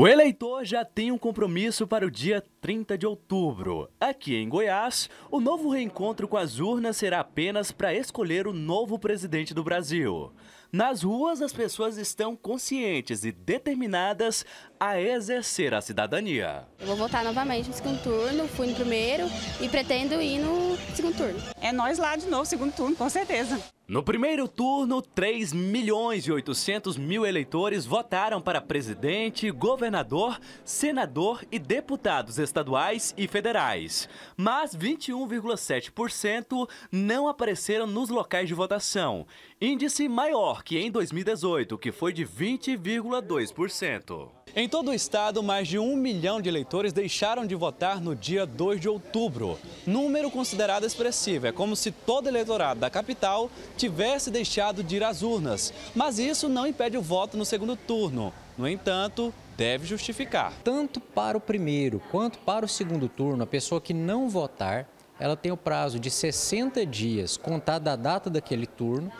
O eleitor já tem um compromisso para o dia 30 de outubro. Aqui em Goiás, o novo reencontro com as urnas será apenas para escolher o novo presidente do Brasil. Nas ruas, as pessoas estão conscientes e determinadas a exercer a cidadania. Eu vou votar novamente no segundo turno, fui no primeiro e pretendo ir no segundo turno. É nós lá de novo, segundo turno, com certeza. No primeiro turno, 3 milhões e 800 mil eleitores votaram para presidente, governador, senador e deputados estaduais e federais. Mas 21,7% não apareceram nos locais de votação, índice maior que em 2018, que foi de 20,2%. Em todo o estado, mais de um milhão de eleitores deixaram de votar no dia 2 de outubro. Número considerado expressivo, é como se todo eleitorado da capital tivesse deixado de ir às urnas, mas isso não impede o voto no segundo turno. No entanto, deve justificar. Tanto para o primeiro quanto para o segundo turno, a pessoa que não votar, ela tem o prazo de 60 dias, contada a data daquele turno,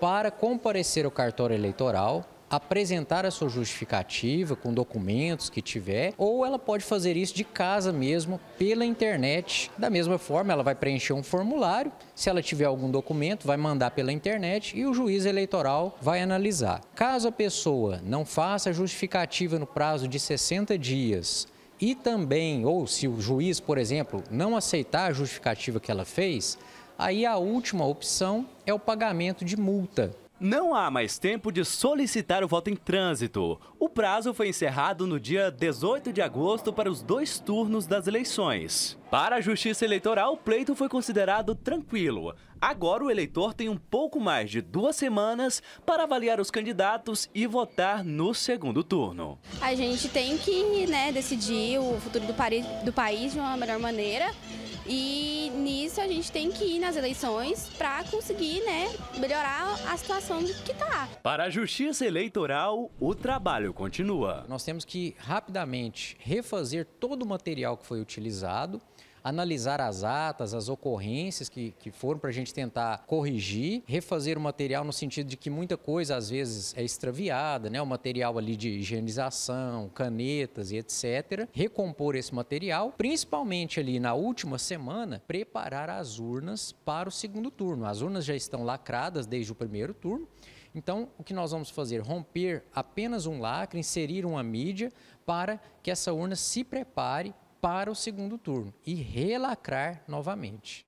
para comparecer ao cartório eleitoral apresentar a sua justificativa com documentos que tiver, ou ela pode fazer isso de casa mesmo pela internet. Da mesma forma, ela vai preencher um formulário, se ela tiver algum documento, vai mandar pela internet e o juiz eleitoral vai analisar. Caso a pessoa não faça a justificativa no prazo de 60 dias, e também, ou se o juiz, por exemplo, não aceitar a justificativa que ela fez, aí a última opção é o pagamento de multa. Não há mais tempo de solicitar o voto em trânsito. O prazo foi encerrado no dia 18 de agosto para os dois turnos das eleições. Para a Justiça Eleitoral, o pleito foi considerado tranquilo. Agora o eleitor tem um pouco mais de duas semanas para avaliar os candidatos e votar no segundo turno. A gente tem que né, decidir o futuro do, do país de uma melhor maneira. E nisso a gente tem que ir nas eleições para conseguir, né, melhorar a situação que está. Para a Justiça Eleitoral, o trabalho continua. Nós temos que rapidamente refazer todo o material que foi utilizado analisar as atas, as ocorrências que, que foram para a gente tentar corrigir, refazer o material no sentido de que muita coisa às vezes é extraviada, né? O material ali de higienização, canetas e etc. Recompor esse material, principalmente ali na última semana, preparar as urnas para o segundo turno. As urnas já estão lacradas desde o primeiro turno. Então, o que nós vamos fazer? Romper apenas um lacre, inserir uma mídia para que essa urna se prepare para o segundo turno e relacrar novamente.